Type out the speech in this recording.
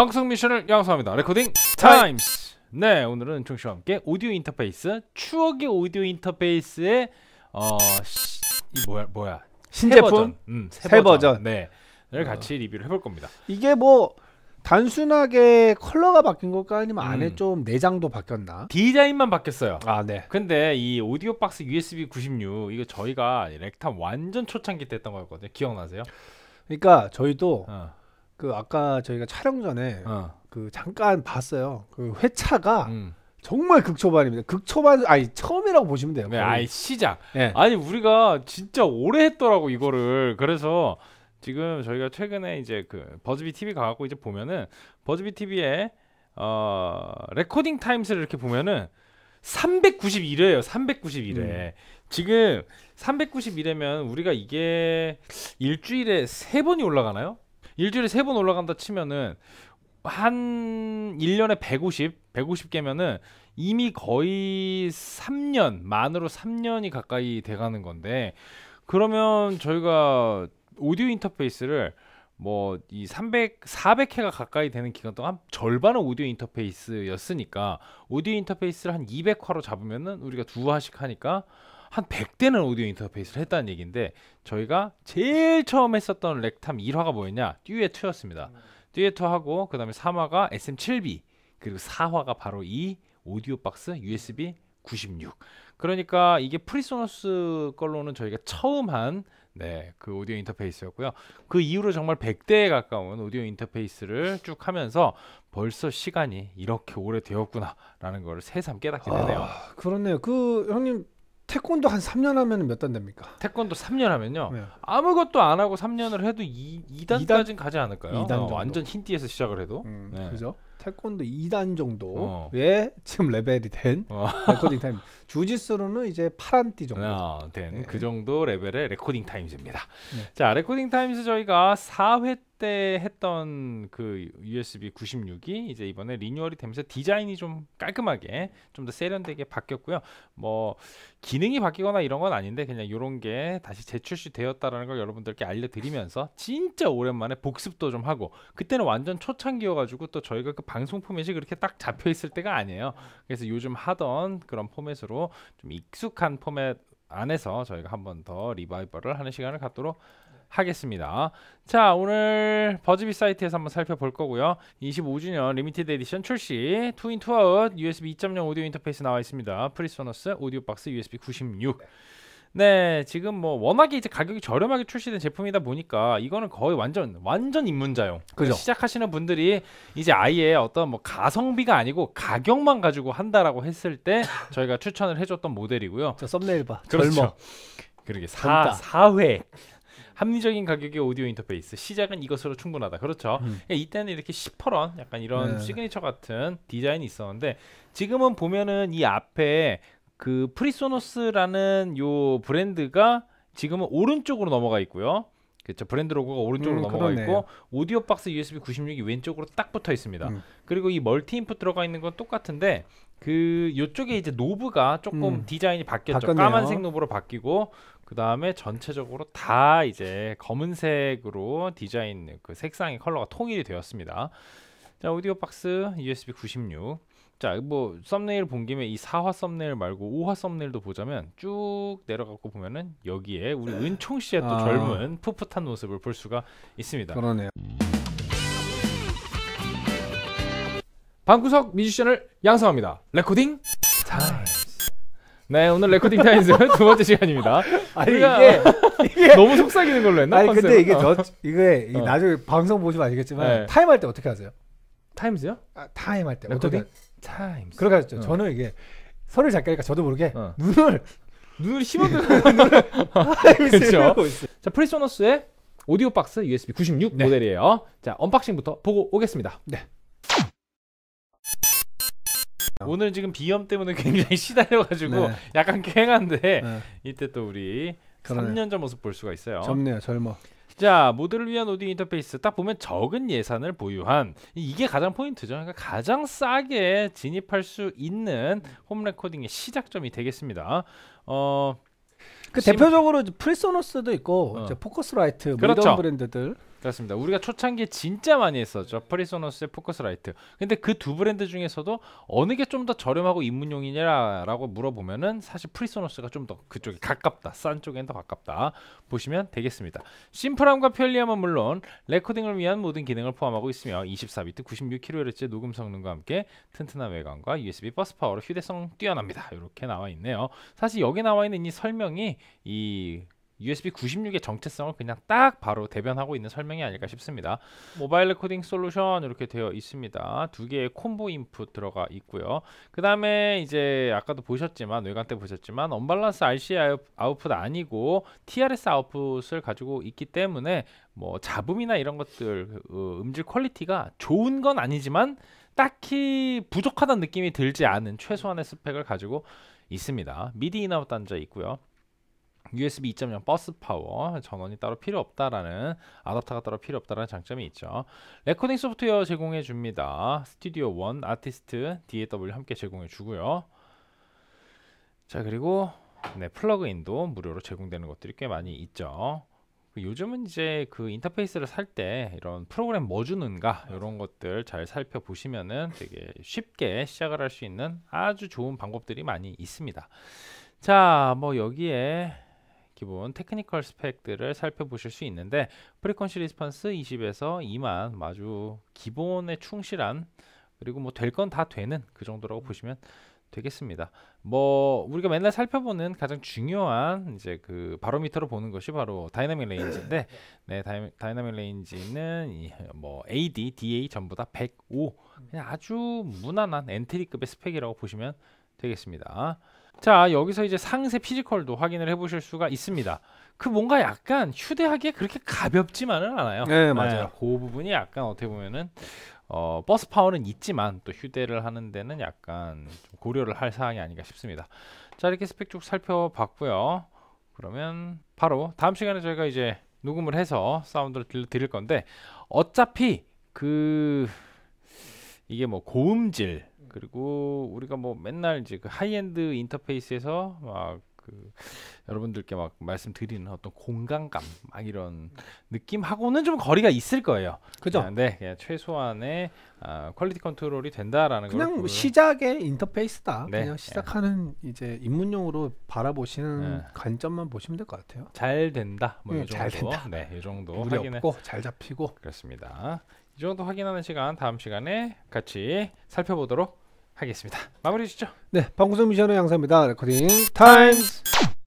방송 미션을 양성합니다. 레코딩 타임스. 네, 오늘은 총 씨와 함께 오디오 인터페이스 추억의 오디오 인터페이스의 어, 시, 이 뭐야 뭐야 신제품 새 버전, 음, 새새 버전. 네, 를 어. 같이 어. 리뷰를 해볼 겁니다. 이게 뭐 단순하게 컬러가 바뀐 걸까 아니면 안에 음. 좀 내장도 바뀌었나? 디자인만 바뀌었어요. 아, 네. 근데 이 오디오 박스 USB 96 이거 저희가 렉탐 완전 초창기 때 했던 거였거든요. 기억나세요? 그러니까 저희도 어. 그 아까 저희가 촬영 전에 어. 그 잠깐 봤어요. 그 회차가 음. 정말 극초반입니다. 극초반 아니 처음이라고 보시면 돼요. 네, 아니 시작. 네. 아니 우리가 진짜 오래 했더라고 이거를. 그래서 지금 저희가 최근에 이제 그 버즈비 TV 가갖고 이제 보면은 버즈비 TV에 어 레코딩 타임스를 이렇게 보면은 391회예요. 391회. 음. 지금 391회면 우리가 이게 일주일에 세 번이 올라가나요? 일주일에 세 번 올라간다 치면은 한 1년에 150, 150개면은 이미 거의 3년, 만으로 3년이 가까이 돼 가는 건데 그러면 저희가 오디오 인터페이스를 뭐 이 300, 400회가 가까이 되는 기간 동안 절반은 오디오 인터페이스였으니까 오디오 인터페이스를 한 200화로 잡으면은 우리가 두 화씩 하니까 한 100대는 오디오 인터페이스를 했다는 얘기인데 저희가 제일 처음 했었던 렉탐 1화가 뭐였냐? 듀엣2였습니다. 음. 듀엣2하고 그 다음에 3화가 SM7B 그리고 4화가 바로 이 오디오 박스 USB 96 그러니까 이게 프리소노스 걸로는 저희가 처음 한 네, 그 오디오 인터페이스였고요. 그 이후로 정말 100대에 가까운 오디오 인터페이스를 쭉 하면서 벌써 시간이 이렇게 오래 되었구나라는 걸 새삼 깨닫게 아, 되네요. 아, 그렇네요. 그 형님 태권도 한 3년 하면 몇 단 됩니까? 태권도 3년 하면요. 네. 아무것도 안 하고 3년을 해도 2, 2단까지는 가지 않을까요? 2단 어, 완전 흰띠에서 시작을 해도. 음, 네. 그죠? 태권도 2단 정도의 어. 지금 레벨이 된 어. 레코딩 타임. 주짓수로는 이제 파란띠 정도. 아, 된그 네. 그 정도 레벨의 레코딩 타임즈입니다. 네. 자, 레코딩 타임즈 저희가 4회 그때 했던 그 USB 96이 이제 이번에 리뉴얼이 되면서 디자인이 좀 깔끔하게 좀 더 세련되게 바뀌었고요. 뭐 기능이 바뀌거나 이런 건 아닌데 그냥 이런 게 다시 재출시되었다라는 걸 여러분들께 알려드리면서 진짜 오랜만에 복습도 좀 하고 그때는 완전 초창기여가지고 또 저희가 그 방송 포맷이 그렇게 딱 잡혀 있을 때가 아니에요. 그래서 요즘 하던 그런 포맷으로 좀 익숙한 포맷 안에서 저희가 한번더 리바이벌을 하는 시간을 갖도록 하겠습니다. 자 오늘 버즈비 사이트에서 한번 살펴볼 거고요. 25주년 리미티드 에디션 출시 2인 투아웃 USB 2.0 오디오 인터페이스 나와 있습니다. 프리소너스 오디오 박스 USB 96 네, 지금 뭐 워낙에 이제 가격이 저렴하게 출시된 제품이다 보니까 이거는 거의 완전 완전 입문자용. 그죠? 시작하시는 분들이 이제 아예 어떤 뭐 가성비가 아니고 가격만 가지고 한다라고 했을 때 저희가 추천을 해줬던 모델이고요. 썸네일 봐. 그렇죠. 젊어. 그러게 사, 사회 합리적인 가격의 오디오 인터페이스 시작은 이것으로 충분하다. 그렇죠. 음. 예, 이때는 이렇게 시퍼런 약간 이런 네. 시그니처 같은 디자인이 있었는데 지금은 보면은 이 앞에 그 프리소노스라는 요 브랜드가 지금은 오른쪽으로 넘어가 있고요. 그렇죠. 브랜드 로고가 오른쪽으로 음, 넘어가 그러네요. 있고 오디오 박스 USB 96이 왼쪽으로 딱 붙어 있습니다. 음. 그리고 이 멀티 인풋 들어가 있는 건 똑같은데 그 요쪽에 이제 노브가 조금 음, 디자인이 바뀌었죠. 바꿨네요. 까만색 노브로 바뀌고 그 다음에 전체적으로 다 이제 검은색으로 디자인 그 색상의 컬러가 통일이 되었습니다. 자 오디오 박스 USB 96. 자 뭐 썸네일 본 김에 이 4화 썸네일 말고 5화 썸네일도 보자면 쭉 내려가고 보면은 여기에 우리 은총 씨의 또 아. 젊은 풋풋한 모습을 볼 수가 있습니다. 그러네요. 방구석 뮤지션을 양성합니다. 레코딩 타임스. 네, 오늘 레코딩 타임스 두 번째 시간입니다. 아니 이게, 이게 너무 속삭이는 걸로 했나? 아니 컨셉? 근데 이게 저 이게 어. 나중에 방송 보시면 알겠지만 네. 타임 할 때 어떻게 하세요? 타임스요? 아, 타임 할때 레코딩 타임스. 그러니까 어. 저는 이게 선을 작가니까 저도 모르게 어. 눈을 눈을 힘어들고 눈을 그렇죠. 자, 프리소너스의 오디오 박스 USB 96 네. 모델이에요. 자, 언박싱부터 보고 오겠습니다. 네. 어. 오늘 지금 비염 때문에 굉장히 시달려가지고 네. 약간 쾌한데 네. 이때 또 우리 그러네 3년 전 모습 볼 수가 있어요. 젊네요, 젊어. 자 모드를 위한 오디오 인터페이스 딱 보면 적은 예산을 보유한 이게 가장 포인트죠. 그러니까 가장 싸게 진입할 수 있는 홈 레코딩의 시작점이 되겠습니다. 어. 그 심... 대표적으로 프리소노스도 있고 어. 포커스라이트 뭐 그렇죠. 브랜드들 그렇습니다. 우리가 초창기에 진짜 많이 했었죠. 프리소노스의 포커스라이트. 근데 그 두 브랜드 중에서도 어느 게 좀 더 저렴하고 입문용이냐라고 물어보면은 사실 프리소노스가 좀 더 그쪽에 가깝다. 싼 쪽엔 더 가깝다. 보시면 되겠습니다. 심플함과 편리함은 물론 레코딩을 위한 모든 기능을 포함하고 있으며 24비트 96kHz의 녹음 성능과 함께 튼튼한 외관과 USB 버스 파워로 휴대성 뛰어납니다. 이렇게 나와 있네요. 사실 여기 나와 있는 이 설명이 이 USB 96의 정체성을 그냥 딱 바로 대변하고 있는 설명이 아닐까 싶습니다. 모바일 레코딩 솔루션 이렇게 되어 있습니다. 두 개의 콤보 인풋 들어가 있고요. 그 다음에 이제 아까도 보셨지만 외관 때 보셨지만 언밸런스 RC 아웃풋 아니고 TRS 아웃풋을 가지고 있기 때문에 뭐 잡음이나 이런 것들 그, 어, 음질 퀄리티가 좋은 건 아니지만 딱히 부족하다는 느낌이 들지 않은 최소한의 스펙을 가지고 있습니다. 미디 인아웃 단자 있고요. USB 2.0 버스 파워 전원이 따로 필요 없다라는 아답터가 따로 필요 없다라는 장점이 있죠. 레코딩 소프트웨어 제공해 줍니다. 스튜디오 1 아티스트 DAW 함께 제공해 주고요. 자 그리고 네 플러그인도 무료로 제공되는 것들이 꽤 많이 있죠. 그 요즘은 이제 그 인터페이스를 살 때 이런 프로그램 뭐 주는가 이런 것들 잘 살펴보시면은 되게 쉽게 시작을 할 수 있는 아주 좋은 방법들이 많이 있습니다. 자, 뭐 여기에 기본 테크니컬 스펙들을 살펴보실 수 있는데 프리퀀시 리스폰스 20에서 2만 아주 기본에 충실한 그리고 뭐 될 건 다 되는 그 정도라고 보시면 되겠습니다. 뭐 우리가 맨날 살펴보는 가장 중요한 이제 그 바로미터로 보는 것이 바로 다이나믹 레인지인데 네, 네 다이, 다이나믹 레인지는 이, 뭐 AD, DA 전부 다 105. 그냥 아주 무난한 엔트리급의 스펙이라고 보시면 되겠습니다. 자 여기서 이제 상세 피지컬도 확인을 해보실 수가 있습니다. 그 뭔가 약간 휴대하기에 그렇게 가볍지만은 않아요. 네, 네 맞아요. 네, 그 부분이 약간 어떻게 보면은 어, 버스 파워는 있지만 또 휴대를 하는 데는 약간 좀 고려를 할 사항이 아닌가 싶습니다. 자 이렇게 스펙 쭉 살펴봤고요. 그러면 바로 다음 시간에 저희가 이제 녹음을 해서 사운드를 들려드릴 건데 어차피 그 이게 뭐 고음질 그리고 우리가 뭐 맨날 이제 그 하이엔드 인터페이스에서 막 그 여러분들께 막 말씀드리는 어떤 공간감 막 이런 느낌하고는 좀 거리가 있을 거예요. 그죠? 아, 네, 그냥 예, 최소한의 아, 퀄리티 컨트롤이 된다라는 그냥 뭐 시작의 인터페이스다. 네, 그냥 예. 시작하는 예. 이제 입문용으로 바라보시는 예. 관점만 보시면 될 것 같아요. 잘 된다. 뭐이 예, 응, 정도. 잘 된다. 네, 이 정도 확인해. 고잘 잡히고 그렇습니다. 이 정도 확인하는 시간 다음 시간에 같이 살펴보도록 하겠습니다. 마무리해 주죠. 네, 방구석 미션의 양사입니다. 레코딩 타임스.